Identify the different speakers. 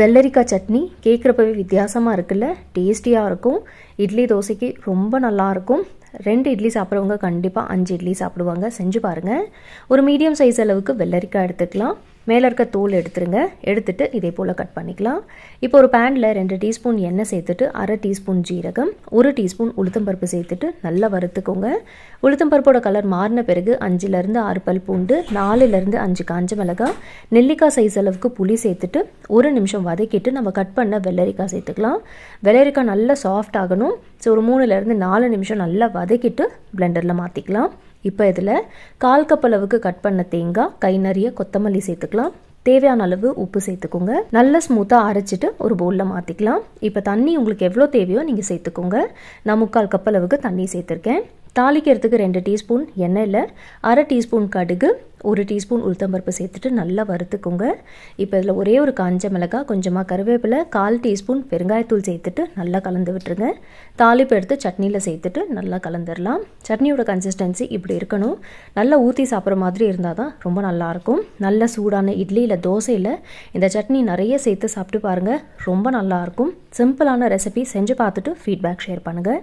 Speaker 1: வெள்ளரிக்காய் சட்னி கேட்குறப்பவே வித்தியாசமாக இருக்குல்ல டேஸ்டியாக இருக்கும் இட்லி தோசைக்கு ரொம்ப நல்லாயிருக்கும் ரெண்டு இட்லி சாப்பிட்றவங்க கண்டிப்பாக அஞ்சு இட்லி சாப்பிடுவாங்க செஞ்சு பாருங்கள் ஒரு மீடியம் சைஸ் அளவுக்கு வெள்ளரிக்காய் எடுத்துக்கலாம் மேலே இருக்க தோல் எடுத்துருங்க எடுத்துட்டு இதே போல் கட் பண்ணிக்கலாம் இப்போ ஒரு பேனில் ரெண்டு டீஸ்பூன் எண்ணெய் சேர்த்துட்டு அரை டீஸ்பூன் ஜீரகம் ஒரு டீஸ்பூன் உளுத்தம்பருப்பு சேர்த்துட்டு நல்லா வறுத்துக்கோங்க உளுத்தம்பருப்போட கலர் மாறின பிறகு அஞ்சுலேருந்து ஆறு பல் பூண்டு நாலுலேருந்து அஞ்சு காஞ்ச மிளகாய் நெல்லிக்காய் சைஸ் அளவுக்கு புளி சேர்த்துட்டு ஒரு நிமிஷம் வதக்கிட்டு நம்ம கட் பண்ண வெள்ளரிக்காய் சேர்த்துக்கலாம் வெள்ளரிக்காய் நல்லா சாஃப்ட் ஆகணும் ஸோ ஒரு மூணுலேருந்து நாலு நிமிஷம் நல்லா வதக்கிட்டு பிளெண்டரில் மாற்றிக்கலாம் இப்போ இதில் கால் கப் அளவுக்கு கட் பண்ண தேங்காய் கை நிறைய கொத்தமல்லி சேர்த்துக்கலாம் தேவையான அளவு உப்பு சேர்த்துக்கோங்க நல்லா ஸ்மூத்தாக அரைச்சிட்டு ஒரு பவுலில் மாற்றிக்கலாம் இப்போ தண்ணி உங்களுக்கு எவ்வளோ தேவையோ நீங்கள் சேர்த்துக்கோங்க நான் முக்கால் கப் அளவுக்கு தண்ணி சேர்த்துருக்கேன் தாளிக்கிறதுக்கு ரெண்டு டீஸ்பூன் எண்ணெயில் அரை டீஸ்பூன் கடுகு ஒரு டீஸ்பூன் உளுத்தம்பருப்பு சேர்த்துட்டு நல்லா வறுத்துக்கோங்க இப்போ இதில் ஒரே ஒரு காஞ்ச மிளகாய் கொஞ்சமாக கருவேப்பிலை கால் டீஸ்பூன் பெருங்காயத்தூள் சேர்த்துட்டு நல்லா கலந்து விட்டுருங்க தாளிப்பு எடுத்து சட்னியில் சேர்த்துட்டு நல்லா கலந்துடலாம் சட்னியோட கன்சிஸ்டன்சி இப்படி இருக்கணும் நல்லா ஊற்றி சாப்பிட்ற மாதிரி இருந்தால் தான் ரொம்ப நல்லாயிருக்கும் நல்ல சூடான இட்லி இல்லை தோசையில் இந்த சட்னி நிறைய சேர்த்து சாப்பிட்டு பாருங்கள் ரொம்ப நல்லாயிருக்கும் சிம்பிளான ரெசிபி செஞ்சு பார்த்துட்டு ஃபீட்பேக் ஷேர் பண்ணுங்கள்